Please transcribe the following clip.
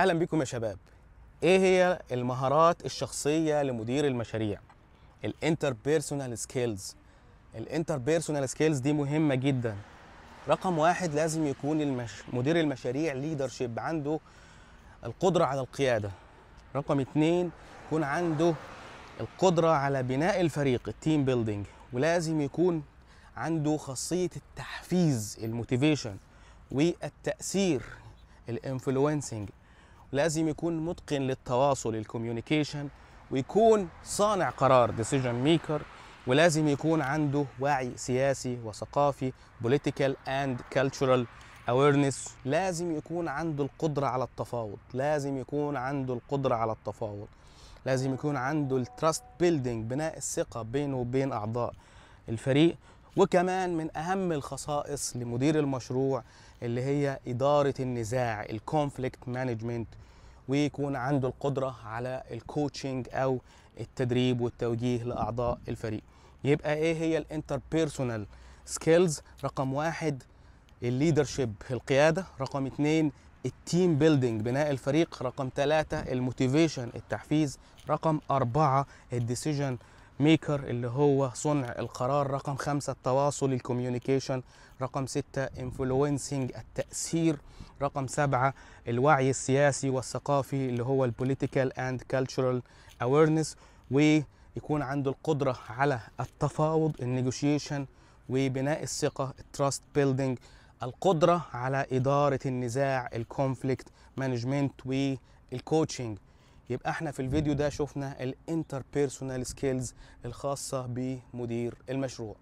اهلا بكم يا شباب ايه هي المهارات الشخصيه لمدير المشاريع الانتربيرسونال سكيلز الانتربيرسونال سكيلز دي مهمه جدا رقم واحد لازم يكون المش... مدير المشاريع ليدرشيب عنده القدره على القياده رقم اتنين يكون عنده القدره على بناء الفريق التيم بيلدينج ولازم يكون عنده خاصيه التحفيز الموتيفيشن والتاثير الانفلونسنج لازم يكون متقن للتواصل الكوميونيكيشن ويكون صانع قرار ديسيجن ميكر ولازم يكون عنده وعي سياسي وثقافي بوليتيكال اند كالتشرال اويرنس لازم يكون عنده القدرة على التفاوض لازم يكون عنده القدرة على التفاوض لازم يكون عنده التراست بيلدينج بناء الثقة بينه وبين أعضاء الفريق وكمان من اهم الخصائص لمدير المشروع اللي هي اداره النزاع الكونفليكت مانجمنت ويكون عنده القدره على الكوتشنج او التدريب والتوجيه لاعضاء الفريق يبقى ايه هي الانتربيرسونال سكيلز رقم واحد الليدرشيب القياده رقم اتنين التيم بيلدينج بناء الفريق رقم ثلاثة الموتيفيشن التحفيز رقم أربعة الديسيجن ميكر اللي هو صنع القرار رقم خمسة التواصل الكوميونيكيشن رقم ستة انفلوينسينج التأثير رقم سبعة الوعي السياسي والثقافي اللي هو البوليتيكال اند كالتشرال اويرنس ويكون عنده القدرة على التفاوض النيجوشيشن وبناء الثقة التراست بيلدينج القدرة على إدارة النزاع الكونفليكت مانجمنت والكوتشنج يبقى احنا في الفيديو ده شفنا الانتربيرسونال سكيلز الخاصه بمدير المشروع